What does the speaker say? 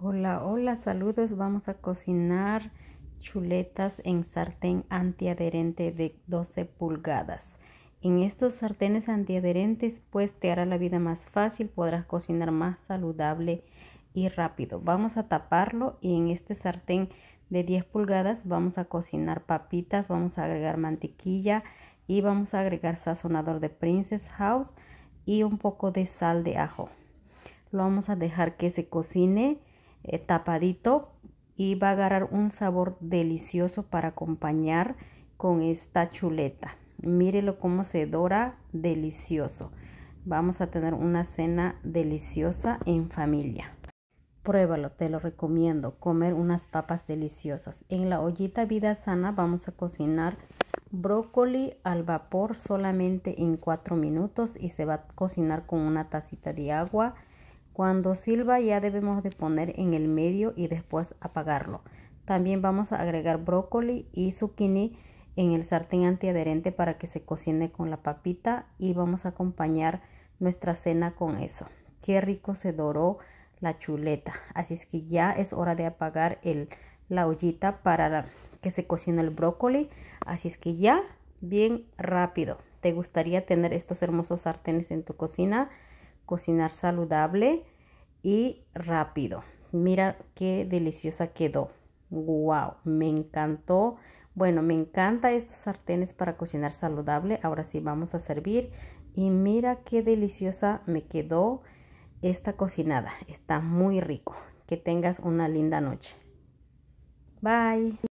Hola, hola, saludos. Vamos a cocinar chuletas en sartén antiadherente de 12 pulgadas. En estos sartenes antiadherentes, pues te hará la vida más fácil, podrás cocinar más saludable y rápido. Vamos a taparlo y en este sartén de 10 pulgadas vamos a cocinar papitas, vamos a agregar mantequilla y vamos a agregar sazonador de Princess House y un poco de sal de ajo. Lo vamos a dejar que se cocine eh, tapadito y va a agarrar un sabor delicioso para acompañar con esta chuleta. Mírelo cómo se dora delicioso. Vamos a tener una cena deliciosa en familia. Pruébalo, te lo recomiendo. Comer unas tapas deliciosas. En la ollita Vida Sana vamos a cocinar brócoli al vapor solamente en 4 minutos y se va a cocinar con una tacita de agua cuando silba ya debemos de poner en el medio y después apagarlo. También vamos a agregar brócoli y zucchini en el sartén antiadherente para que se cocine con la papita y vamos a acompañar nuestra cena con eso. Qué rico se doró la chuleta. Así es que ya es hora de apagar el, la ollita para que se cocine el brócoli. Así es que ya bien rápido. ¿Te gustaría tener estos hermosos sartenes en tu cocina? cocinar saludable y rápido. Mira qué deliciosa quedó. ¡Wow! Me encantó. Bueno, me encanta estos sartenes para cocinar saludable. Ahora sí vamos a servir. Y mira qué deliciosa me quedó esta cocinada. Está muy rico. Que tengas una linda noche. Bye.